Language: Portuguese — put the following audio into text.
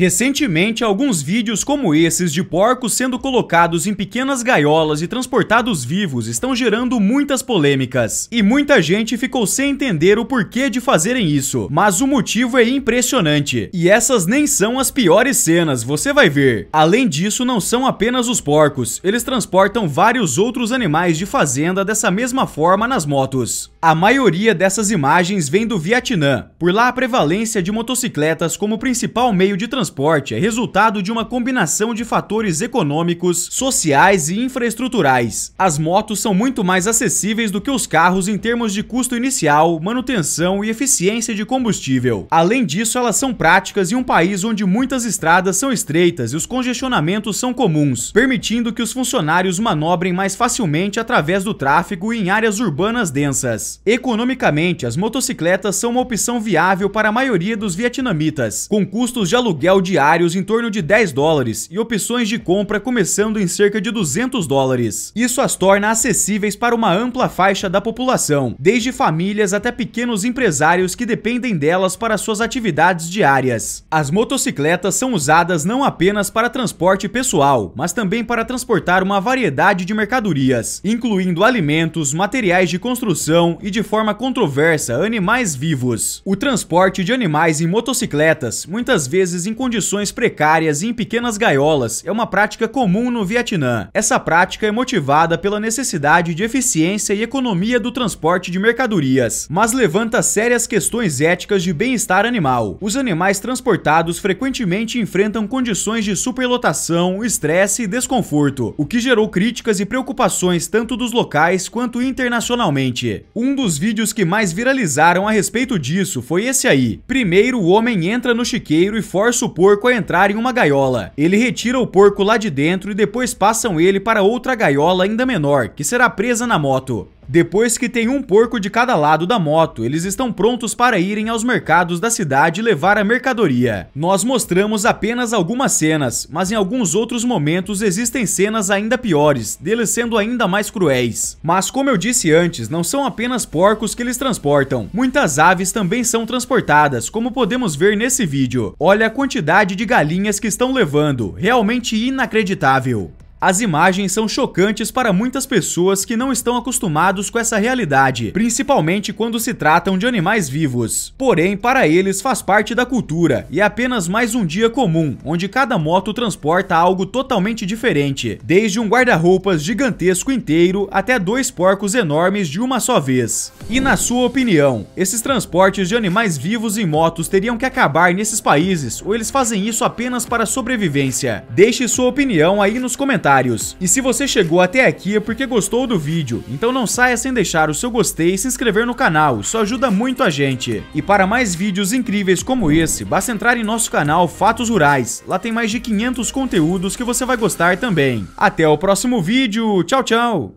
Recentemente, alguns vídeos como esses de porcos sendo colocados em pequenas gaiolas e transportados vivos estão gerando muitas polêmicas. E muita gente ficou sem entender o porquê de fazerem isso, mas o motivo é impressionante. E essas nem são as piores cenas, você vai ver. Além disso, não são apenas os porcos, eles transportam vários outros animais de fazenda dessa mesma forma nas motos. A maioria dessas imagens vem do Vietnã, por lá a prevalência de motocicletas como principal meio de transporte transporte é resultado de uma combinação de fatores econômicos, sociais e infraestruturais. As motos são muito mais acessíveis do que os carros em termos de custo inicial, manutenção e eficiência de combustível. Além disso, elas são práticas em um país onde muitas estradas são estreitas e os congestionamentos são comuns, permitindo que os funcionários manobrem mais facilmente através do tráfego e em áreas urbanas densas. Economicamente, as motocicletas são uma opção viável para a maioria dos vietnamitas, com custos de aluguel aluguel diários em torno de 10 dólares e opções de compra começando em cerca de 200 dólares. Isso as torna acessíveis para uma ampla faixa da população, desde famílias até pequenos empresários que dependem delas para suas atividades diárias. As motocicletas são usadas não apenas para transporte pessoal, mas também para transportar uma variedade de mercadorias, incluindo alimentos, materiais de construção e, de forma controversa, animais vivos. O transporte de animais em motocicletas muitas vezes condições precárias e em pequenas gaiolas é uma prática comum no Vietnã. Essa prática é motivada pela necessidade de eficiência e economia do transporte de mercadorias, mas levanta sérias questões éticas de bem-estar animal. Os animais transportados frequentemente enfrentam condições de superlotação, estresse e desconforto, o que gerou críticas e preocupações tanto dos locais quanto internacionalmente. Um dos vídeos que mais viralizaram a respeito disso foi esse aí. Primeiro o homem entra no chiqueiro e força o porco a entrar em uma gaiola. Ele retira o porco lá de dentro e depois passam ele para outra gaiola ainda menor, que será presa na moto. Depois que tem um porco de cada lado da moto, eles estão prontos para irem aos mercados da cidade e levar a mercadoria. Nós mostramos apenas algumas cenas, mas em alguns outros momentos existem cenas ainda piores, deles sendo ainda mais cruéis. Mas como eu disse antes, não são apenas porcos que eles transportam, muitas aves também são transportadas, como podemos ver nesse vídeo. Olha a quantidade de galinhas que estão levando, realmente inacreditável. As imagens são chocantes para muitas pessoas que não estão acostumados com essa realidade, principalmente quando se tratam de animais vivos. Porém, para eles faz parte da cultura e é apenas mais um dia comum, onde cada moto transporta algo totalmente diferente, desde um guarda-roupas gigantesco inteiro até dois porcos enormes de uma só vez. E na sua opinião, esses transportes de animais vivos em motos teriam que acabar nesses países ou eles fazem isso apenas para sobrevivência? Deixe sua opinião aí nos comentários comentários. E se você chegou até aqui é porque gostou do vídeo, então não saia sem deixar o seu gostei e se inscrever no canal, isso ajuda muito a gente. E para mais vídeos incríveis como esse, basta entrar em nosso canal Fatos Rurais, lá tem mais de 500 conteúdos que você vai gostar também. Até o próximo vídeo, tchau tchau!